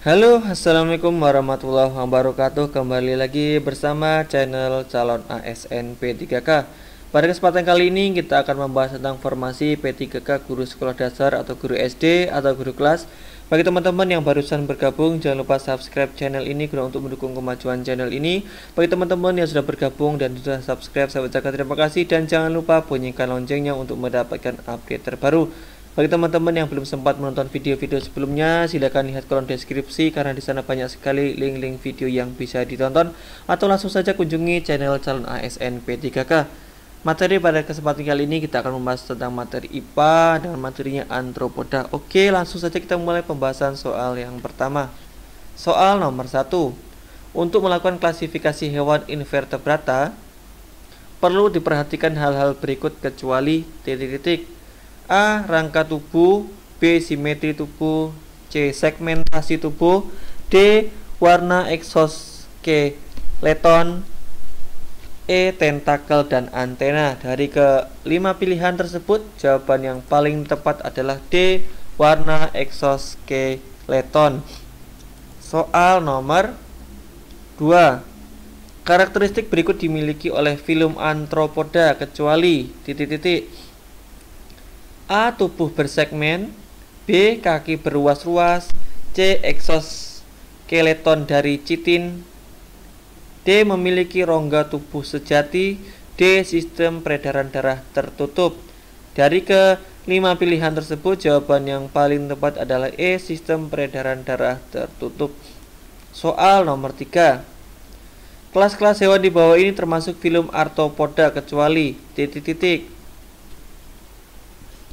Halo assalamualaikum warahmatullahi wabarakatuh kembali lagi bersama channel calon ASN P3K pada kesempatan kali ini kita akan membahas tentang formasi P3K guru sekolah dasar atau guru SD atau guru kelas bagi teman-teman yang barusan bergabung jangan lupa subscribe channel ini guna untuk mendukung kemajuan channel ini bagi teman-teman yang sudah bergabung dan sudah subscribe saya ucapkan terima kasih dan jangan lupa bunyikan loncengnya untuk mendapatkan update terbaru bagi teman-teman yang belum sempat menonton video-video sebelumnya, silakan lihat kolom deskripsi karena di sana banyak sekali link-link video yang bisa ditonton atau langsung saja kunjungi channel calon ASN P3K. Materi pada kesempatan kali ini kita akan membahas tentang materi IPA dan materinya antropoda. Oke, langsung saja kita mulai pembahasan soal yang pertama. Soal nomor 1. Untuk melakukan klasifikasi hewan invertebrata, perlu diperhatikan hal-hal berikut kecuali titik-titik A. Rangka tubuh B. Simetri tubuh C. Segmentasi tubuh D. Warna eksos K. E. Tentakel dan antena Dari kelima pilihan tersebut Jawaban yang paling tepat adalah D. Warna eksos K. Soal nomor 2 Karakteristik berikut dimiliki oleh film antropoda kecuali titik-titik A. Tubuh bersegmen B. Kaki beruas ruas C. Eksoskeleton dari citin, D. Memiliki rongga tubuh sejati D. Sistem peredaran darah tertutup Dari ke lima pilihan tersebut jawaban yang paling tepat adalah E. Sistem peredaran darah tertutup Soal nomor 3 Kelas-kelas hewan di bawah ini termasuk film artopoda kecuali titik-titik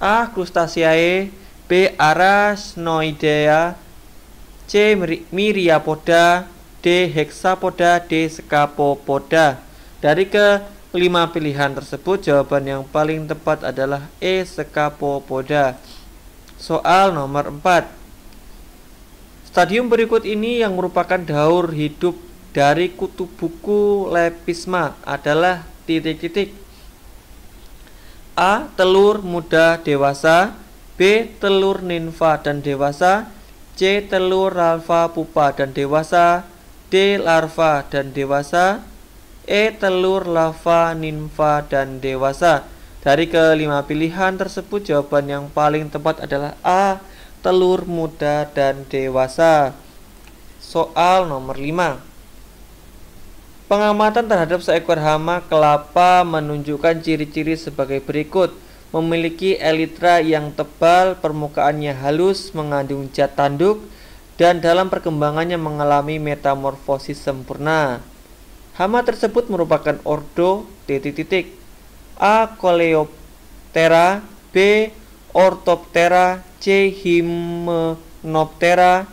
A. Crustaceae B. Arachnoidea C. Myriapoda D. Hexapoda D. Scapopoda Dari kelima pilihan tersebut jawaban yang paling tepat adalah E. Scapopoda Soal nomor 4 Stadium berikut ini yang merupakan daur hidup dari kutu buku lepisma adalah titik-titik A. Telur muda dewasa B. Telur ninfa dan dewasa C. Telur larva pupa dan dewasa D. Larva dan dewasa E. Telur larva ninfa dan dewasa Dari kelima pilihan tersebut jawaban yang paling tepat adalah A. Telur muda dan dewasa Soal nomor 5 Pengamatan terhadap seekor hama kelapa menunjukkan ciri-ciri sebagai berikut. Memiliki elitra yang tebal, permukaannya halus, mengandung zat tanduk, dan dalam perkembangannya mengalami metamorfosis sempurna. Hama tersebut merupakan ordo titik-titik A. Coleoptera B. Orthoptera C. Hymenoptera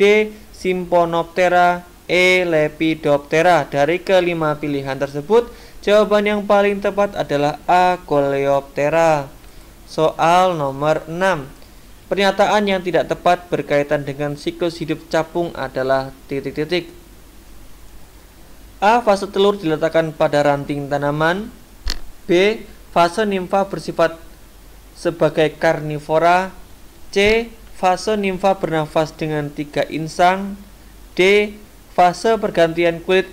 D. Symphonoptera E. Lepidoptera. Dari kelima pilihan tersebut, jawaban yang paling tepat adalah A. Coleoptera. Soal nomor 6. Pernyataan yang tidak tepat berkaitan dengan siklus hidup capung adalah titik-titik. A. Fase telur diletakkan pada ranting tanaman. B. Fase nimfa bersifat sebagai karnivora. C. Fase nimfa bernafas dengan tiga insang. D. Fase pergantian kulit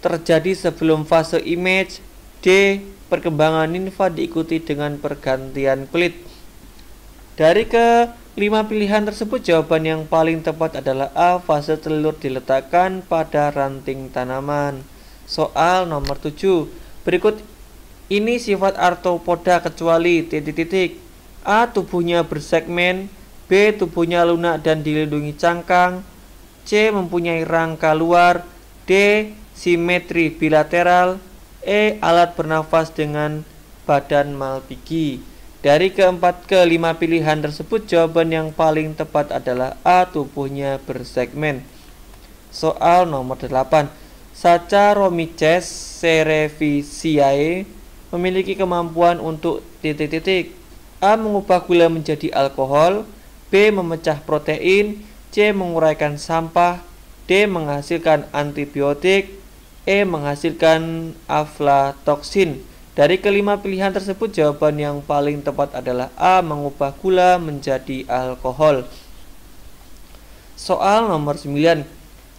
terjadi sebelum fase image. D. Perkembangan ninfa diikuti dengan pergantian kulit. Dari ke lima pilihan tersebut, jawaban yang paling tepat adalah A. Fase telur diletakkan pada ranting tanaman. Soal nomor 7. Berikut ini sifat artopoda kecuali titik-titik. A. Tubuhnya bersegmen. B. Tubuhnya lunak dan dilindungi cangkang. C. Mempunyai rangka luar D. Simetri bilateral E. Alat bernafas dengan badan malpiki Dari keempat ke lima pilihan tersebut jawaban yang paling tepat adalah A. Tubuhnya bersegmen Soal nomor 8 Saccharomyces cerevisiae memiliki kemampuan untuk titik-titik A. Mengubah gula menjadi alkohol B. Memecah protein C. Menguraikan sampah D. Menghasilkan antibiotik E. Menghasilkan aflatoksin dari kelima pilihan tersebut, jawaban yang paling tepat adalah A. Mengubah gula menjadi alkohol. Soal nomor 9.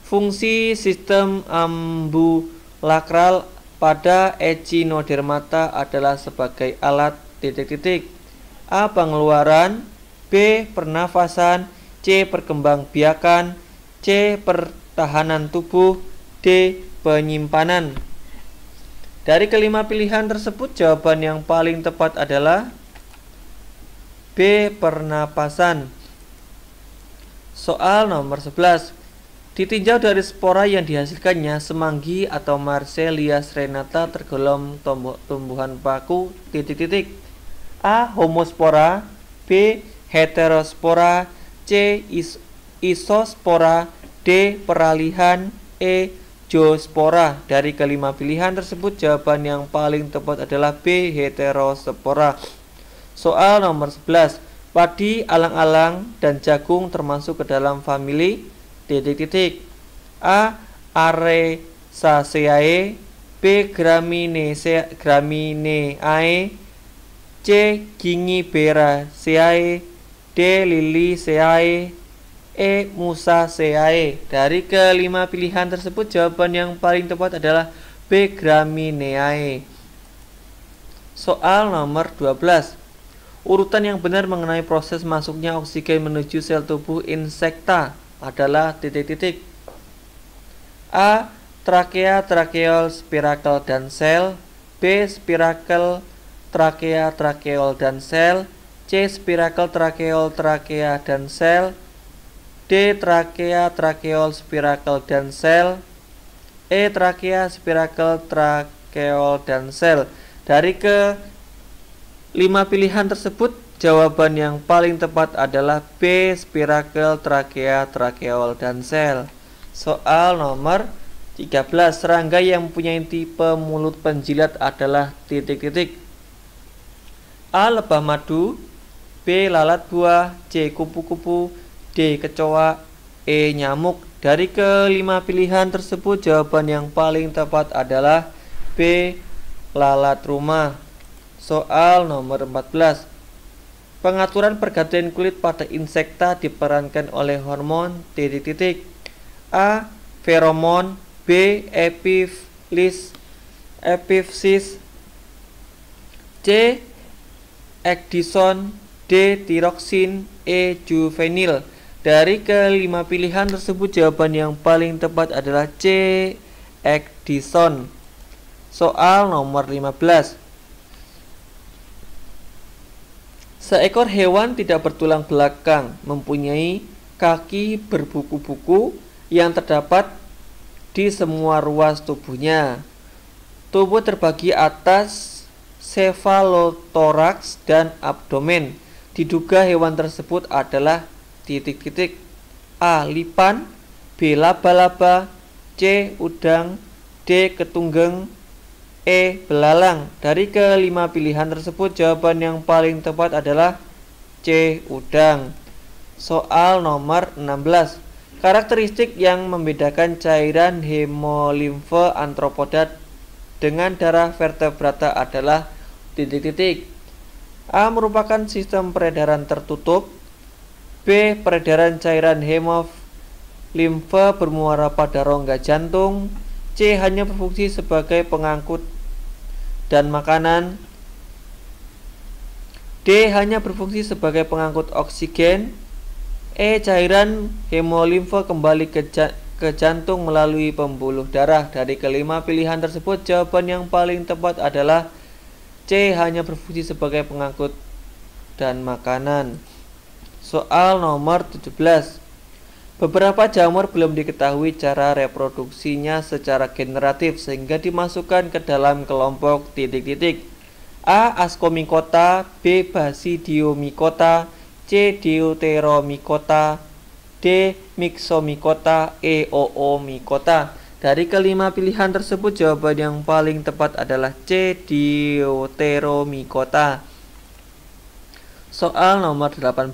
Fungsi sistem ambulakral pada echinodermata adalah sebagai alat titik-titik. A. Pengeluaran B. Pernafasan C. Perkembangbiakan C. Pertahanan tubuh D. Penyimpanan Dari kelima pilihan tersebut jawaban yang paling tepat adalah B. Pernapasan Soal nomor 11 Ditinjau dari spora yang dihasilkannya, semanggi atau marcelia renata tergolong tumbuhan paku titik-titik A. Homospora B. Heterospora C. Isospora D. Peralihan E. geospora Dari kelima pilihan tersebut jawaban yang paling tepat adalah B. Heterospora Soal nomor 11 Padi, alang-alang, dan jagung termasuk ke dalam famili titik-titik A. Aresaceae B. Gramineae C. Gingiberaceae D. Lili Seae E. Musa Seae Dari kelima pilihan tersebut jawaban yang paling tepat adalah B. Gramineae Soal nomor 12 Urutan yang benar mengenai proses masuknya oksigen menuju sel tubuh insekta adalah titik-titik A. Trakea, trakeol, spirakel, dan sel B. Spirakel, trakea, trakeol, dan sel C. Spirakel trakeol trachea dan sel D. Trachea trakeol spirakel dan sel E. Trachea spirakel trakeol dan sel Dari ke lima pilihan tersebut jawaban yang paling tepat adalah B. Spirakel trakea trakeol dan sel Soal nomor 13 serangga yang mempunyai tipe mulut penjilat adalah titik-titik A. Lebah madu B. Lalat buah C. Kupu-kupu D. Kecoa E. Nyamuk Dari kelima pilihan tersebut jawaban yang paling tepat adalah B. Lalat rumah Soal nomor 14 Pengaturan pergantian kulit pada insekta diperankan oleh hormon titik-titik A. Feromon B. epiflis, Epifsis C. Ekdison D-tiroksin E juvenil. Dari kelima pilihan tersebut jawaban yang paling tepat adalah C. Edison Soal nomor 15. Seekor hewan tidak bertulang belakang mempunyai kaki berbuku-buku yang terdapat di semua ruas tubuhnya. Tubuh terbagi atas cephalothorax dan abdomen. Diduga hewan tersebut adalah titik-titik A. Lipan B. Laba-laba C. Udang D. Ketunggeng E. Belalang Dari kelima pilihan tersebut jawaban yang paling tepat adalah C. Udang Soal nomor 16 Karakteristik yang membedakan cairan hemolimfe antropoda dengan darah vertebrata adalah titik-titik A. Merupakan sistem peredaran tertutup B. Peredaran cairan limfa bermuara pada rongga jantung C. Hanya berfungsi sebagai pengangkut dan makanan D. Hanya berfungsi sebagai pengangkut oksigen E. Cairan hemolimfa kembali ke, ja ke jantung melalui pembuluh darah Dari kelima pilihan tersebut jawaban yang paling tepat adalah C hanya berfungsi sebagai pengangkut dan makanan. Soal nomor 17. Beberapa jamur belum diketahui cara reproduksinya secara generatif sehingga dimasukkan ke dalam kelompok titik-titik. A. Ascomycota B. Basidiomycota C. Deuteromycota D. Mixomycota E. Oomycota dari kelima pilihan tersebut jawaban yang paling tepat adalah C. Deuteromycota. Soal nomor 18.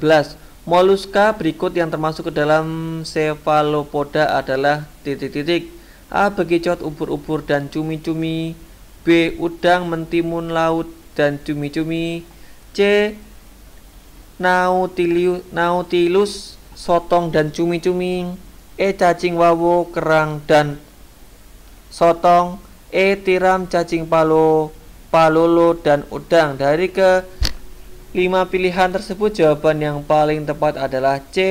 Moluska berikut yang termasuk ke dalam cephalopoda adalah titik-titik A. Begicot, ubur-ubur dan cumi-cumi B. Udang, mentimun laut dan cumi-cumi C. Nautilus, nautilus sotong dan cumi-cumi E. Cacing wawo, kerang dan sotong, e tiram, cacing palo, palolo, dan udang. Dari ke lima pilihan tersebut jawaban yang paling tepat adalah C.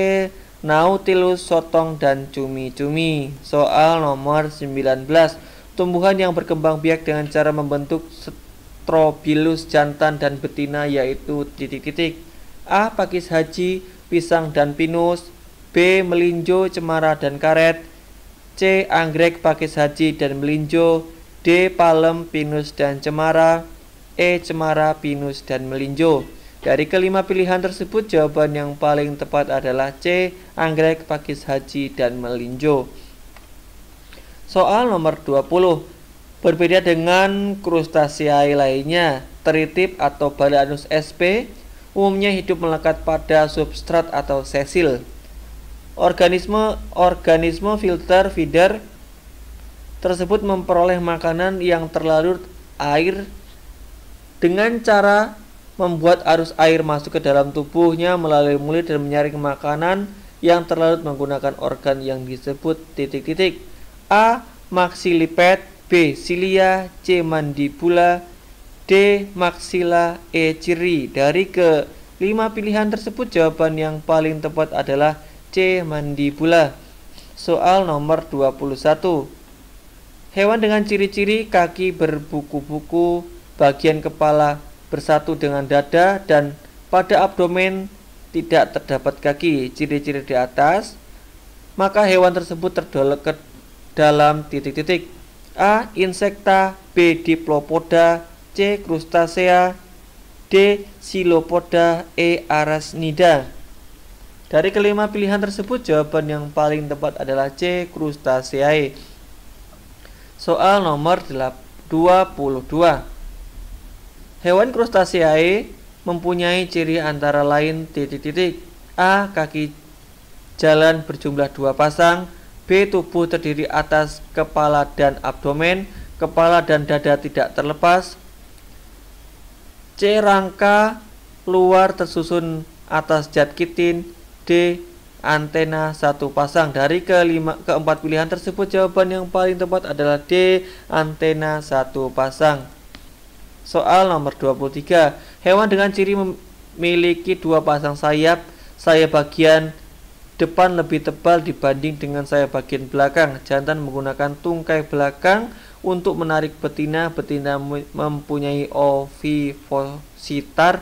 Nautilus, sotong, dan cumi-cumi. Soal nomor 19. Tumbuhan yang berkembang biak dengan cara membentuk strobilus jantan dan betina yaitu titik-titik. A. Pakis haji, pisang dan pinus. B. Melinjo, cemara, dan karet. C. Anggrek pakis haji dan melinjo D. Palem, pinus, dan cemara E. Cemara, pinus, dan melinjo Dari kelima pilihan tersebut jawaban yang paling tepat adalah C. Anggrek pakis haji dan melinjo Soal nomor 20 Berbeda dengan krustaceae lainnya, teritip atau Balanus sp umumnya hidup melekat pada substrat atau sesil organisme organisme filter feeder tersebut memperoleh makanan yang terlarut air dengan cara membuat arus air masuk ke dalam tubuhnya melalui mulut dan menyaring makanan yang terlarut menggunakan organ yang disebut titik-titik A. Maxilipet B. Cilia C. Mandibula D. Maxilla E. Ciri dari ke lima pilihan tersebut jawaban yang paling tepat adalah C. Mandibula Soal nomor 21 Hewan dengan ciri-ciri kaki berbuku-buku, bagian kepala bersatu dengan dada, dan pada abdomen tidak terdapat kaki ciri-ciri di atas maka hewan tersebut terdolok ke dalam titik-titik A. Insekta B. Diplopoda C. Krustasea D. Silopoda E. Arasnida. Dari kelima pilihan tersebut, jawaban yang paling tepat adalah C. Crustaceae. Soal nomor 22. Hewan Crustaceae mempunyai ciri antara lain titik-titik A. Kaki jalan berjumlah dua pasang B. Tubuh terdiri atas kepala dan abdomen Kepala dan dada tidak terlepas C. Rangka luar tersusun atas zat kitin D. Antena satu pasang Dari kelima, keempat pilihan tersebut jawaban yang paling tepat adalah D. Antena satu pasang Soal nomor 23 Hewan dengan ciri memiliki dua pasang sayap Sayap bagian depan lebih tebal dibanding dengan sayap bagian belakang Jantan menggunakan tungkai belakang untuk menarik betina Betina mempunyai ovipositar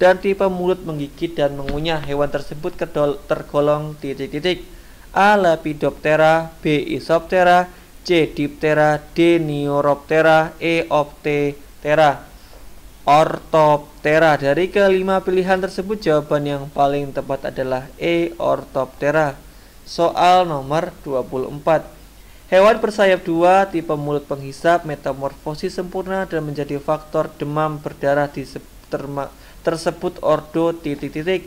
dan tipe mulut menggigit dan mengunyah hewan tersebut kedol, tergolong titik-titik A. Lepidoptera B. Isoptera C. Diptera D. Neuroptera E. Optera Ortoptera Dari kelima pilihan tersebut jawaban yang paling tepat adalah E. Ortoptera Soal nomor 24 Hewan bersayap dua tipe mulut penghisap metamorfosis sempurna dan menjadi faktor demam berdarah di tersebut ordo titik titik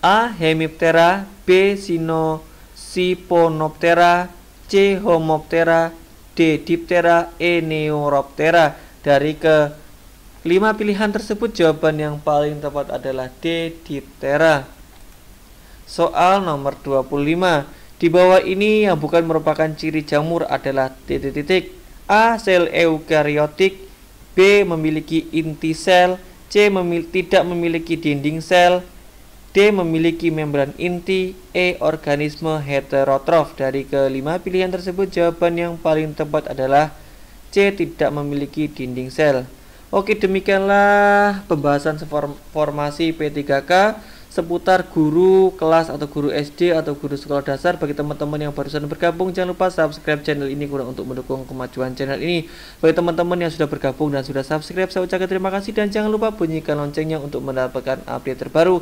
A. Hemiptera B. Sino C. Homoptera D. Diptera E. Neuroptera dari ke lima pilihan tersebut jawaban yang paling tepat adalah D. Diptera soal nomor 25 di bawah ini yang bukan merupakan ciri jamur adalah titik titik A. Sel eukariotik B memiliki inti sel, C memil tidak memiliki dinding sel, D memiliki membran inti, E organisme heterotrof. Dari kelima pilihan tersebut jawaban yang paling tepat adalah C tidak memiliki dinding sel. Oke, demikianlah pembahasan formasi P3K seputar guru kelas atau guru SD atau guru sekolah dasar bagi teman-teman yang barusan bergabung jangan lupa subscribe channel ini kurang untuk mendukung kemajuan channel ini bagi teman-teman yang sudah bergabung dan sudah subscribe saya ucapkan terima kasih dan jangan lupa bunyikan loncengnya untuk mendapatkan update terbaru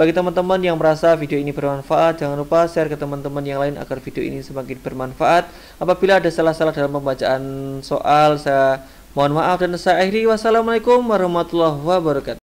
bagi teman-teman yang merasa video ini bermanfaat jangan lupa share ke teman-teman yang lain agar video ini semakin bermanfaat apabila ada salah-salah dalam pembacaan soal saya mohon maaf dan saya akhiri wassalamualaikum warahmatullahi wabarakatuh